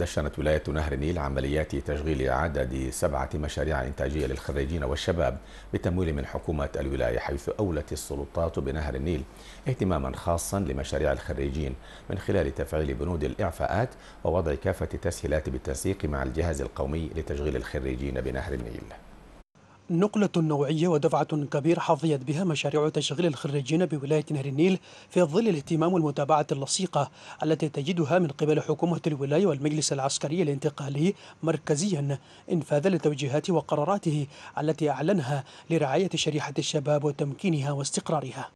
دشنت ولاية نهر النيل عمليات تشغيل عدد سبعة مشاريع إنتاجية للخريجين والشباب بتمويل من حكومة الولاية حيث أولت السلطات بنهر النيل اهتماما خاصا لمشاريع الخريجين من خلال تفعيل بنود الإعفاءات ووضع كافة التسهيلات بالتنسيق مع الجهاز القومي لتشغيل الخريجين بنهر النيل نقلة نوعية ودفعة كبيرة حظيت بها مشاريع تشغيل الخريجين بولاية نهر النيل في ظل الاهتمام والمتابعة اللصيقة التي تجدها من قبل حكومة الولاية والمجلس العسكري الانتقالي مركزيا انفاذا لتوجيهات وقراراته التي أعلنها لرعاية شريحة الشباب وتمكينها واستقرارها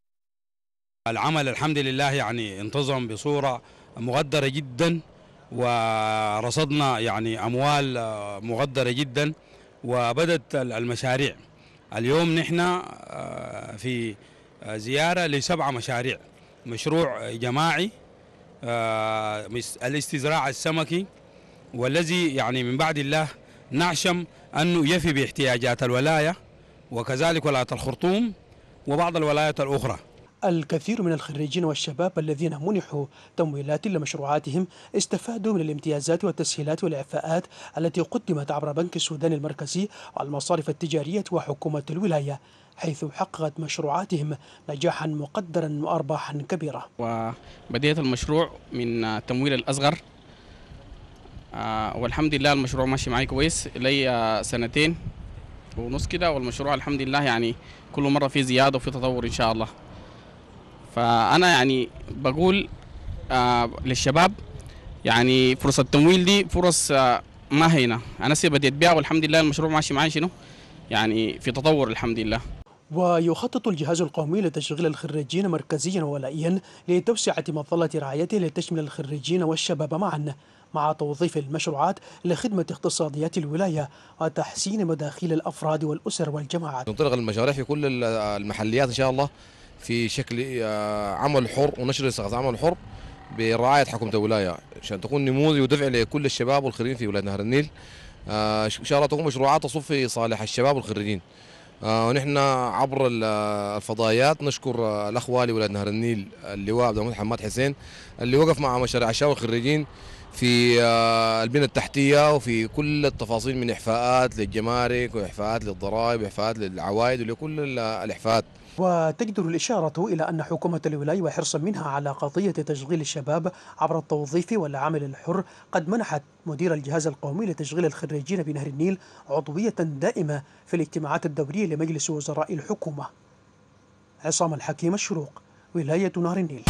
العمل الحمد لله يعني انتظم بصورة مغدرة جدا ورصدنا يعني أموال مغدرة جداً وبدت المشاريع اليوم نحن آه، في آه، زيارة لسبعة مشاريع مشروع جماعي آه، الاستزراع السمكي والذي يعني من بعد الله نعشم أنه يفي باحتياجات الولاية وكذلك ولاية الخرطوم وبعض الولايات الأخرى الكثير من الخريجين والشباب الذين منحوا تمويلات لمشروعاتهم استفادوا من الامتيازات والتسهيلات والإعفاءات التي قدمت عبر بنك السودان المركزي والمصارف التجارية وحكومة الولاية حيث حققت مشروعاتهم نجاحا مقدرا وأرباحا كبيرة وبديت المشروع من التمويل الأصغر آه، والحمد لله المشروع ماشي معي كويس لي سنتين ونص كده والمشروع الحمد لله يعني كل مرة في زيادة وفي تطور إن شاء الله فانا يعني بقول آه للشباب يعني فرص التمويل دي فرص آه ما هينا انا سي بديت بيع والحمد لله المشروع ماشي معي شنو يعني في تطور الحمد لله ويخطط الجهاز القومي لتشغيل الخريجين مركزيا ولائيا لتوسعة مظلة رعايته لتشمل الخريجين والشباب معا مع توظيف المشروعات لخدمة اقتصاديات الولاية وتحسين مداخيل الأفراد والأسر والجماعات تنطلق المشاريع في كل المحليات إن شاء الله في شكل آه، عمل حر ونشر ثقافه عمل حر برعايه حكومه الولايه عشان تكون نموذج ودفع لكل الشباب والخريجين في ولايه نهر النيل آه، ان شاء الله تكون مشروعات تصب في صالح الشباب والخريجين آه، ونحن عبر الفضائيات نشكر الاخوه لولايه نهر النيل اللواء عبد المحمد حماد حسين اللي وقف مع مشاريع الشباب والخريجين في آه، البنى التحتيه وفي كل التفاصيل من احفاءات للجمارك واحفاءات للضرائب واحفاءات للعوائد ولكل الاحفاءات وتجدر الإشارة إلى أن حكومة الولاية وحرصا منها على قضية تشغيل الشباب عبر التوظيف والعمل الحر قد منحت مدير الجهاز القومي لتشغيل الخريجين بنهر النيل عضوية دائمة في الاجتماعات الدورية لمجلس وزراء الحكومة عصام الحكيم الشروق ولاية نهر النيل